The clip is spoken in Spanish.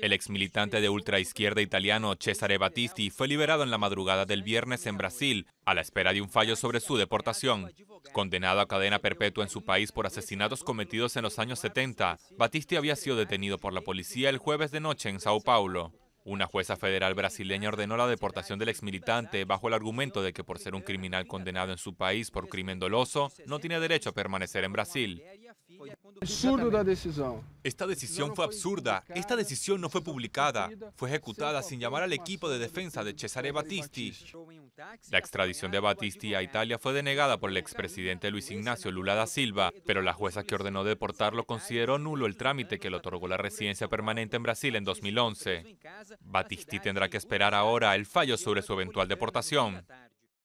El exmilitante de ultraizquierda italiano Cesare Battisti fue liberado en la madrugada del viernes en Brasil, a la espera de un fallo sobre su deportación. Condenado a cadena perpetua en su país por asesinatos cometidos en los años 70, Battisti había sido detenido por la policía el jueves de noche en Sao Paulo. Una jueza federal brasileña ordenó la deportación del exmilitante bajo el argumento de que por ser un criminal condenado en su país por crimen doloso, no tiene derecho a permanecer en Brasil decisión. Esta decisión fue absurda. Esta decisión no fue publicada. Fue ejecutada sin llamar al equipo de defensa de Cesare Battisti. La extradición de Battisti a Italia fue denegada por el expresidente Luis Ignacio Lula da Silva, pero la jueza que ordenó deportarlo consideró nulo el trámite que le otorgó la residencia permanente en Brasil en 2011. Battisti tendrá que esperar ahora el fallo sobre su eventual deportación.